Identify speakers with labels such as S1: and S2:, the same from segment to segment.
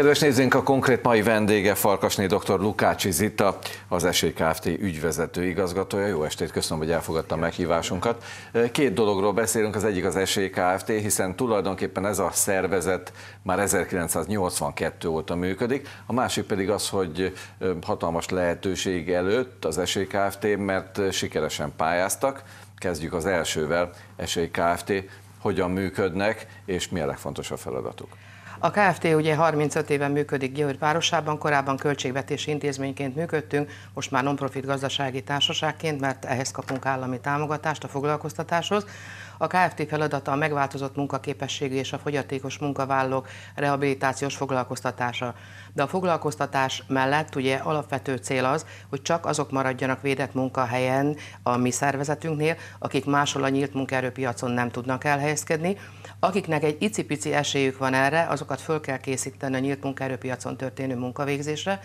S1: Kedves nézőnk, a konkrét mai vendége Farkasné dr. Lukácsi Zita, az Esély Kft. ügyvezető igazgatója. Jó estét, köszönöm, hogy elfogadta a meghívásunkat. Két dologról beszélünk, az egyik az Esély Kft., hiszen tulajdonképpen ez a szervezet már 1982 óta működik, a másik pedig az, hogy hatalmas lehetőség előtt az Esély Kft., mert sikeresen pályáztak. Kezdjük az elsővel, Esély Kft. Hogyan működnek, és mi a legfontosabb feladatuk?
S2: A KFT ugye 35 éven működik Győr városában, korábban költségvetési intézményként működtünk, most már nonprofit gazdasági társaságként, mert ehhez kapunk állami támogatást a foglalkoztatáshoz. A KFT feladata a megváltozott munkaképességű és a fogyatékos munkavállalók rehabilitációs foglalkoztatása. De a foglalkoztatás mellett ugye alapvető cél az, hogy csak azok maradjanak védett munkahelyen a mi szervezetünknél, akik máshol a nyílt munkaerőpiacon nem tudnak elhelyezkedni. Akiknek egy icipici esélyük van erre, azokat föl kell készíteni a nyílt munkaerőpiacon történő munkavégzésre,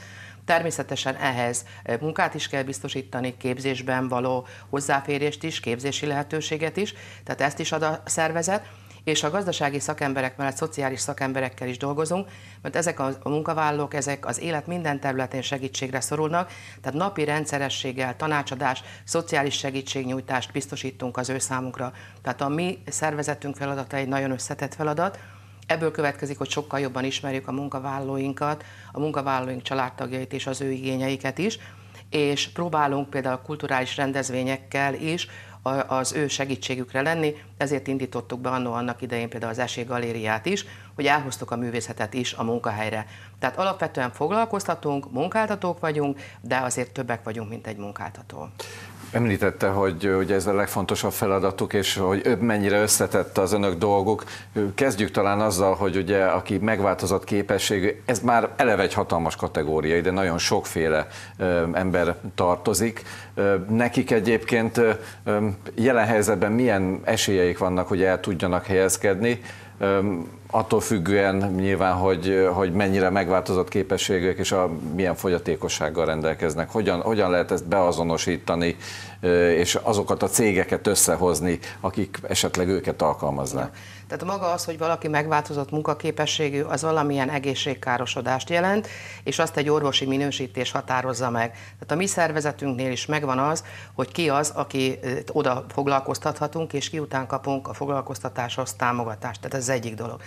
S2: Természetesen ehhez munkát is kell biztosítani, képzésben való hozzáférést is, képzési lehetőséget is, tehát ezt is ad a szervezet, és a gazdasági szakemberek mellett szociális szakemberekkel is dolgozunk, mert ezek a munkavállalók, ezek az élet minden területén segítségre szorulnak, tehát napi rendszerességgel tanácsadás, szociális segítségnyújtást biztosítunk az ő számunkra. Tehát a mi szervezetünk feladata egy nagyon összetett feladat, Ebből következik, hogy sokkal jobban ismerjük a munkavállalóinkat, a munkavállalóink családtagjait és az ő igényeiket is, és próbálunk például kulturális rendezvényekkel is az ő segítségükre lenni, ezért indítottuk be annó annak idején például az Galériát is, hogy elhoztuk a művészetet is a munkahelyre. Tehát alapvetően foglalkoztatunk, munkáltatók vagyunk, de azért többek vagyunk, mint egy munkáltató.
S1: Említette, hogy hogy ez a legfontosabb feladatuk, és hogy mennyire összetett az önök dolguk. Kezdjük talán azzal, hogy ugye aki megváltozott képességű, ez már eleve egy hatalmas kategória, ide nagyon sokféle ember tartozik. Nekik egyébként jelen helyzetben milyen esélyeik vannak, hogy el tudjanak helyezkedni? attól függően nyilván, hogy, hogy mennyire megváltozott képességek és a, milyen fogyatékossággal rendelkeznek. Hogyan, hogyan lehet ezt beazonosítani, és azokat a cégeket összehozni, akik esetleg őket alkalmaznák?
S2: Tehát maga az, hogy valaki megváltozott munkaképességű, az valamilyen egészségkárosodást jelent, és azt egy orvosi minősítés határozza meg. Tehát a mi szervezetünknél is megvan az, hogy ki az, aki oda foglalkoztathatunk, és ki után kapunk a foglalkoztatáshoz támogatást. Tehát ez az egyik dolog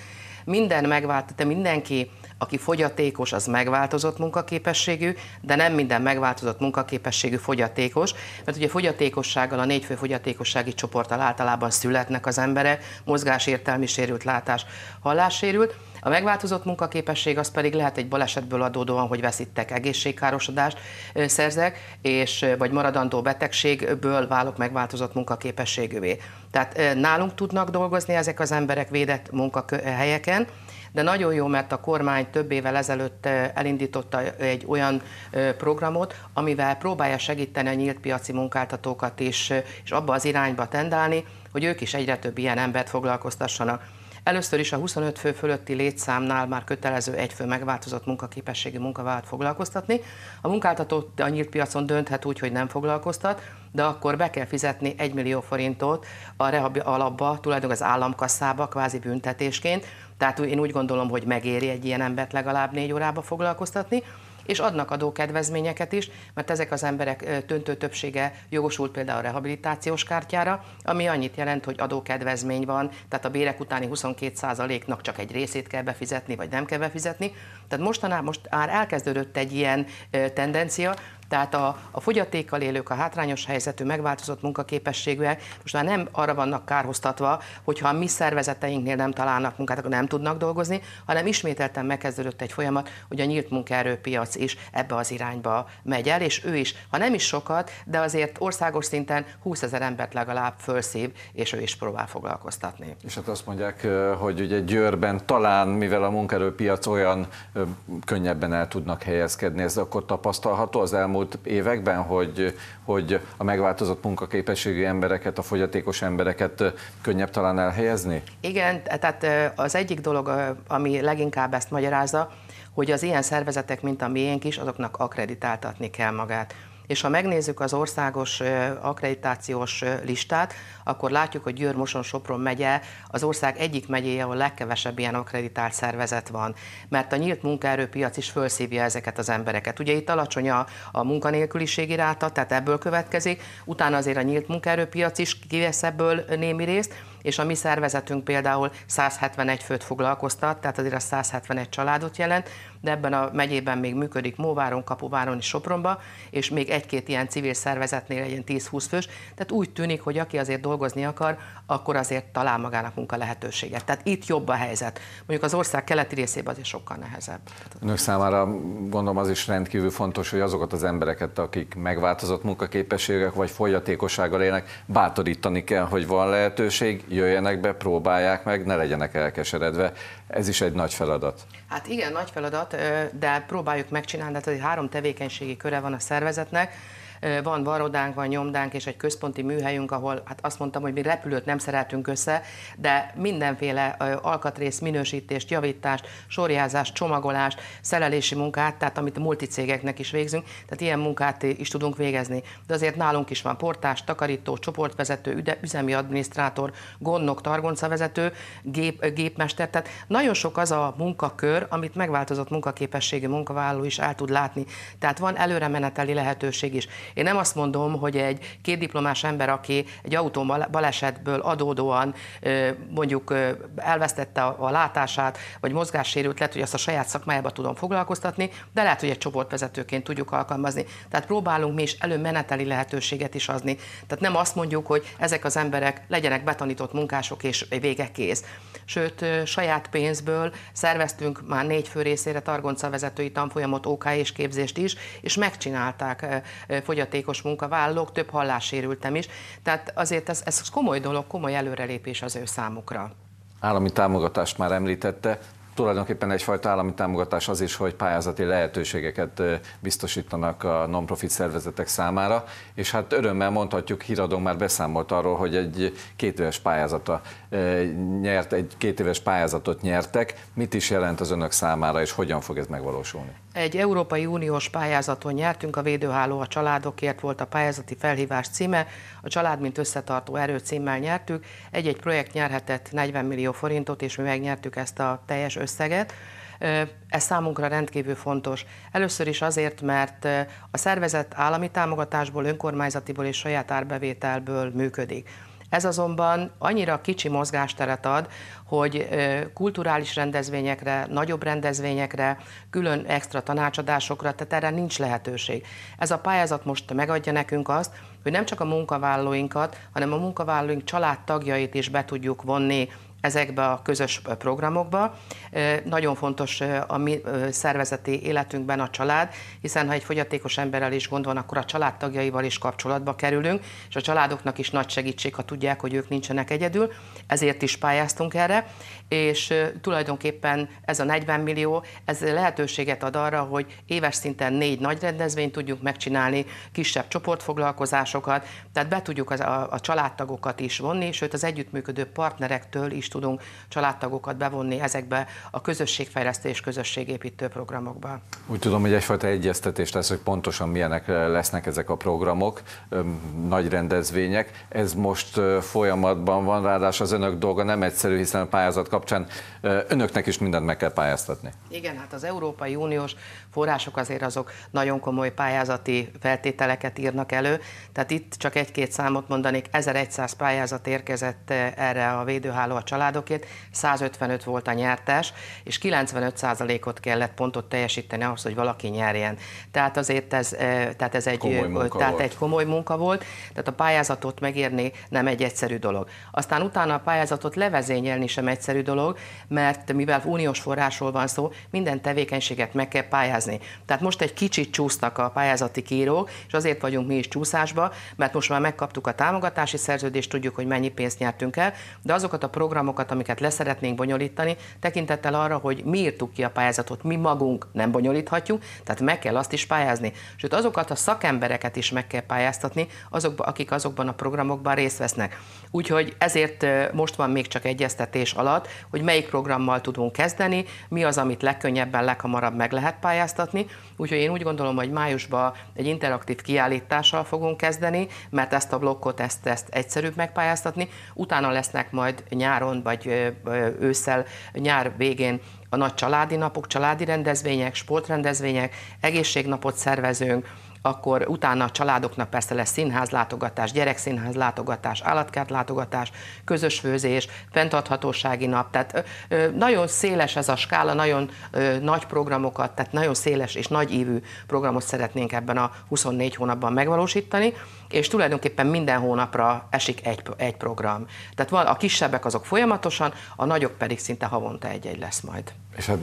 S2: minden te mindenki aki fogyatékos, az megváltozott munkaképességű, de nem minden megváltozott munkaképességű fogyatékos, mert ugye fogyatékossággal a fő fogyatékossági csoporttal általában születnek az emberek, mozgásértelmi sérült, látás, hallássérült, a megváltozott munkaképesség az pedig lehet egy balesetből adódóan, hogy veszítek egészségkárosodást szerzek, és vagy maradandó betegségből válok megváltozott munkaképességűvé. Tehát nálunk tudnak dolgozni ezek az emberek védett munkahelyeken, de nagyon jó, mert a kormány több évvel ezelőtt elindította egy olyan programot, amivel próbálja segíteni a nyílt piaci munkáltatókat is, és abba az irányba tendálni, hogy ők is egyre több ilyen embert foglalkoztassanak. Először is a 25 fő fölötti létszámnál már kötelező egy fő megváltozott munkaképességi munkavállalat foglalkoztatni. A munkáltató a nyílt piacon dönthet úgy, hogy nem foglalkoztat, de akkor be kell fizetni 1 millió forintot a rehab alapba, tulajdonképpen az államkasszába, kvázi büntetésként, tehát én úgy gondolom, hogy megéri egy ilyen embert legalább négy órába foglalkoztatni, és adnak adókedvezményeket is, mert ezek az emberek döntő többsége jogosult például a rehabilitációs kártyára, ami annyit jelent, hogy adókedvezmény van, tehát a bérek utáni 22%-nak csak egy részét kell befizetni, vagy nem kell befizetni. Tehát mostanában most már elkezdődött egy ilyen tendencia, tehát a, a fogyatékkal élők, a hátrányos helyzetű, megváltozott munkaképességűek most már nem arra vannak kárhoztatva, hogyha a mi szervezeteinknél nem találnak munkát, akkor nem tudnak dolgozni, hanem ismételten megkezdődött egy folyamat, hogy a nyílt munkaerőpiac is ebbe az irányba megy el, és ő is, ha nem is sokat, de azért országos szinten 20 ezer embert legalább fölszív, és ő is próbál foglalkoztatni.
S1: És hát azt mondják, hogy ugye Győrben talán, mivel a munkaerőpiac olyan könnyebben el tudnak helyezkedni, ez akkor tapasztalható az elmúlt elmúlt években, hogy, hogy a megváltozott munkaképességű embereket, a fogyatékos embereket könnyebb talán elhelyezni?
S2: Igen, tehát az egyik dolog, ami leginkább ezt magyarázza, hogy az ilyen szervezetek, mint a miénk is, azoknak akreditáltatni kell magát és ha megnézzük az országos akkreditációs listát, akkor látjuk, hogy Győr, Moson, Sopron megye az ország egyik megyéje, ahol legkevesebb ilyen akkreditált szervezet van, mert a nyílt munkaerőpiac is fölszívja ezeket az embereket. Ugye itt alacsony a, a munkanélküliségi ráta, tehát ebből következik, utána azért a nyílt munkaerőpiac is kivesz ebből némi részt, és a mi szervezetünk például 171 főt foglalkoztat, tehát azért a 171 családot jelent, de ebben a megyében még működik Móváron, Kapuváron és Sopronba, és még egy-két ilyen civil szervezetnél egy 10-20 fős, tehát úgy tűnik, hogy aki azért dolgozni akar, akkor azért talál magának munka lehetőséget. Tehát itt jobb a helyzet. Mondjuk az ország keleti részében azért sokkal nehezebb.
S1: Önök számára gondolom az is rendkívül fontos, hogy azokat az embereket, akik megváltozott munkaképességek vagy folyatékossággal élnek, bátorítani kell, hogy van lehetőség, jöjjenek be, próbálják meg, ne legyenek elkeseredve. Ez is egy nagy feladat.
S2: Hát igen, nagy feladat, de próbáljuk megcsinálni, tehát hogy három tevékenységi köre van a szervezetnek, van varodánk, van nyomdánk, és egy központi műhelyünk, ahol hát azt mondtam, hogy mi repülőt nem szeretünk össze, de mindenféle alkatrész, minősítést, javítást, sorjázást, csomagolást, szerelési munkát, tehát amit a multicégeknek is végzünk, tehát ilyen munkát is tudunk végezni. De azért nálunk is van portás, takarító, csoportvezető, üzemi adminisztrátor, gondnok, targoncavezető, gép, gépmester, tehát nagyon sok az a munkakör, amit megváltozott munkaképességi munkavállaló is el tud látni. Tehát van előre meneteli lehetőség is. Én nem azt mondom, hogy egy kétdiplomás ember, aki egy autó balesetből adódóan mondjuk elvesztette a látását, vagy mozgássérült lett, hogy azt a saját szakmájába tudom foglalkoztatni, de lehet, hogy egy csoportvezetőként tudjuk alkalmazni. Tehát próbálunk mi is előmeneteli lehetőséget is adni. Tehát nem azt mondjuk, hogy ezek az emberek legyenek betanított munkások és vége kész. Sőt, saját pénzből szerveztünk már négy fő részére Targonca vezetői tanfolyamot, OK és képzést is, és megcsinálták fogy fogyatékos munkavállalók, több hallássérültem is. Tehát azért ez, ez komoly dolog, komoly előrelépés az ő számukra.
S1: Állami támogatást már említette, tulajdonképpen egyfajta állami támogatás az is, hogy pályázati lehetőségeket biztosítanak a non-profit szervezetek számára, és hát örömmel mondhatjuk, híradom, már beszámolt arról, hogy egy éves pályázata nyert, egy éves pályázatot nyertek. Mit is jelent az önök számára, és hogyan fog ez megvalósulni?
S2: Egy Európai Uniós pályázaton nyertünk, a Védőháló a családokért volt a pályázati felhívás címe, a Család mint összetartó erő címmel nyertük, egy-egy projekt nyerhetett 40 millió forintot, és mi megnyertük ezt a teljes összeget. Ez számunkra rendkívül fontos. Először is azért, mert a szervezet állami támogatásból, önkormányzatiból és saját árbevételből működik. Ez azonban annyira kicsi mozgásteret ad, hogy kulturális rendezvényekre, nagyobb rendezvényekre, külön extra tanácsadásokra, tehát erre nincs lehetőség. Ez a pályázat most megadja nekünk azt, hogy nem csak a munkavállalóinkat, hanem a munkavállalóink családtagjait is be tudjuk vonni ezekbe a közös programokba. Nagyon fontos a mi szervezeti életünkben a család, hiszen ha egy fogyatékos emberrel is gond van, akkor a családtagjaival is kapcsolatba kerülünk, és a családoknak is nagy segítség, ha tudják, hogy ők nincsenek egyedül, ezért is pályáztunk erre, és tulajdonképpen ez a 40 millió, ez lehetőséget ad arra, hogy éves szinten négy nagy rendezvényt tudjuk megcsinálni, kisebb csoportfoglalkozásokat, tehát be tudjuk a, a családtagokat is vonni, sőt az együttműködő partnerektől is is tudunk családtagokat bevonni ezekbe a közösségfejlesztés, közösségépítő programokba.
S1: Úgy tudom, hogy egyfajta egyeztetés lesz, hogy pontosan milyenek lesznek ezek a programok, nagy rendezvények. Ez most folyamatban van, ráadásul az önök dolga nem egyszerű, hiszen a pályázat kapcsán önöknek is mindent meg kell pályáztatni.
S2: Igen, hát az Európai Uniós források azért azok nagyon komoly pályázati feltételeket írnak elő, tehát itt csak egy-két számot mondanék, 1100 pályázat érkezett erre a védőháló a család családokért 155 volt a nyertes, és 95%-ot kellett pontot teljesíteni ahhoz, hogy valaki nyerjen. Tehát azért ez, eh, tehát ez egy, komoly tehát volt. egy komoly munka volt, tehát a pályázatot megírni nem egy egyszerű dolog. Aztán utána a pályázatot levezényelni sem egyszerű dolog, mert mivel uniós forrásról van szó, minden tevékenységet meg kell pályázni. Tehát most egy kicsit csúsztak a pályázati kírók, és azért vagyunk mi is csúszásba, mert most már megkaptuk a támogatási szerződést, tudjuk, hogy mennyi pénzt nyertünk el, de azokat a program programokat, amiket leszeretnénk bonyolítani, tekintettel arra, hogy mi írtuk ki a pályázatot, mi magunk nem bonyolíthatjuk, tehát meg kell azt is pályázni. Sőt, azokat a szakembereket is meg kell pályáztatni, azokba, akik azokban a programokban részt vesznek. Úgyhogy ezért most van még csak egyeztetés alatt, hogy melyik programmal tudunk kezdeni, mi az, amit legkönnyebben, leghamarabb meg lehet pályáztatni. Úgyhogy én úgy gondolom, hogy májusban egy interaktív kiállítással fogunk kezdeni, mert ezt a blokkot, ezt, ezt egyszerűbb megpályáztatni. Utána lesznek majd nyáron nyáron vagy ősszel, nyár végén a nagy családi napok, családi rendezvények, sportrendezvények, egészségnapot szervezünk, akkor utána a családoknak persze lesz színházlátogatás, gyerekszínházlátogatás, állatkertlátogatás, közös főzés, fenntarthatósági nap, tehát nagyon széles ez a skála, nagyon nagy programokat, tehát nagyon széles és nagy ívű programot szeretnénk ebben a 24 hónapban megvalósítani, és tulajdonképpen minden hónapra esik egy, egy program. Tehát van, a kisebbek azok folyamatosan, a nagyok pedig szinte havonta egy-egy lesz majd.
S1: És hát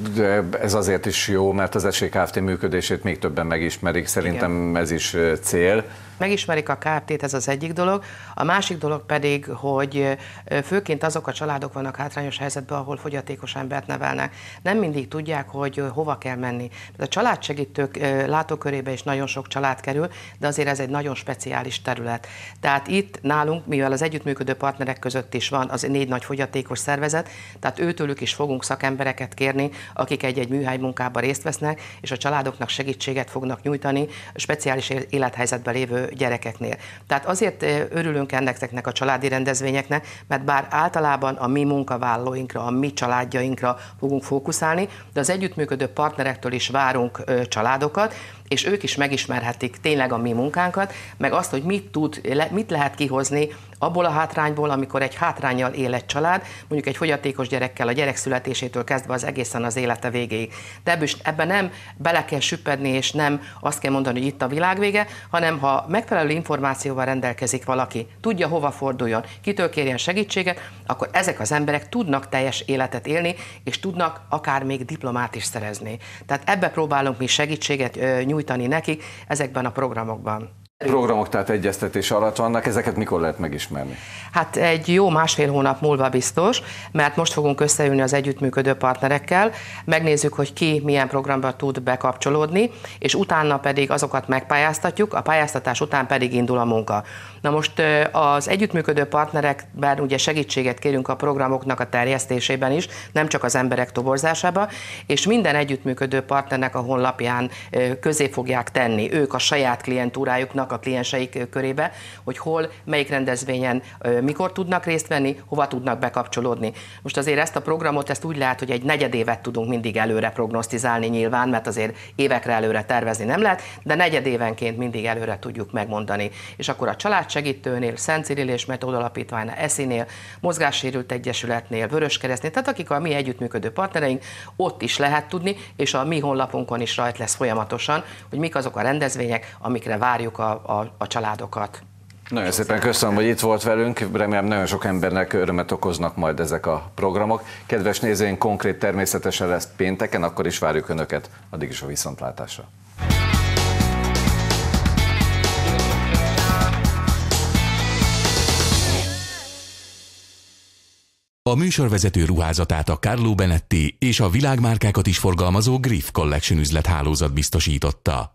S1: ez azért is jó, mert az SKFT e működését még többen megismerik, szerintem Igen. ez is cél.
S2: Megismerik a kártét, ez az egyik dolog. A másik dolog pedig, hogy főként azok a családok vannak hátrányos helyzetben, ahol fogyatékos embert nevelnek. Nem mindig tudják, hogy hova kell menni. A családsegítők látókörébe is nagyon sok család kerül, de azért ez egy nagyon speciális terület. Tehát itt nálunk, mivel az együttműködő partnerek között is van az négy nagy fogyatékos szervezet, tehát őtőlük is fogunk szakembereket kérni, akik egy-egy műhely munkába részt vesznek, és a családoknak segítséget fognak nyújtani speciális élethelyzetben lévő gyerekeknél. Tehát azért örülünk ennek a családi rendezvényeknek, mert bár általában a mi munkavállalóinkra, a mi családjainkra fogunk fókuszálni, de az együttműködő partnerektől is várunk családokat, és ők is megismerhetik tényleg a mi munkánkat, meg azt, hogy mit, tud, mit lehet kihozni abból a hátrányból, amikor egy hátrányjal él egy család, mondjuk egy fogyatékos gyerekkel a gyerek születésétől kezdve az egészen az élete végéig. De ebben, ebben nem bele kell süppedni, és nem azt kell mondani, hogy itt a világ vége, hanem ha megfelelő információval rendelkezik valaki, tudja hova forduljon, kitől kérjen segítséget, akkor ezek az emberek tudnak teljes életet élni, és tudnak akár még diplomát is szerezni. Tehát ebbe próbálunk mi segítséget nyújtani, nyújtani nekik ezekben a programokban
S1: programok tehát egyeztetés alatt vannak, ezeket mikor lehet megismerni?
S2: Hát egy jó másfél hónap múlva biztos, mert most fogunk összeülni az együttműködő partnerekkel, megnézzük, hogy ki milyen programba tud bekapcsolódni, és utána pedig azokat megpályáztatjuk, a pályáztatás után pedig indul a munka. Na most az együttműködő partnerekben ugye segítséget kérünk a programoknak a terjesztésében is, nem csak az emberek toborzásába, és minden együttműködő partnernek a honlapján közé fogják tenni ők a saját klientúrájuknak a klienseik körébe, hogy hol, melyik rendezvényen, mikor tudnak részt venni, hova tudnak bekapcsolódni. Most azért ezt a programot, ezt úgy lehet, hogy egy negyedévet tudunk mindig előre prognosztizálni nyilván, mert azért évekre előre tervezni nem lehet, de negyedévenként mindig előre tudjuk megmondani. És akkor a családsegítőnél, Szent Ciril és Metód Alapítványnál, Eszinél, Mozgássérült Egyesületnél, Vöröskeresztnél, tehát akik a mi együttműködő partnereink, ott is lehet tudni, és a mi honlapunkon is rajt lesz folyamatosan, hogy mik azok a rendezvények, amikre várjuk a a, a családokat.
S1: Nagyon Sok szépen köszönöm, hogy itt volt velünk. Remélem nagyon sok embernek örömet okoznak majd ezek a programok. Kedves nézőink, konkrét természetesen lesz pénteken, akkor is várjuk Önöket. Addig is a viszontlátásra. A műsorvezető ruházatát a Carlo Benetti és a világmárkákat is forgalmazó Griff Collection üzlethálózat biztosította.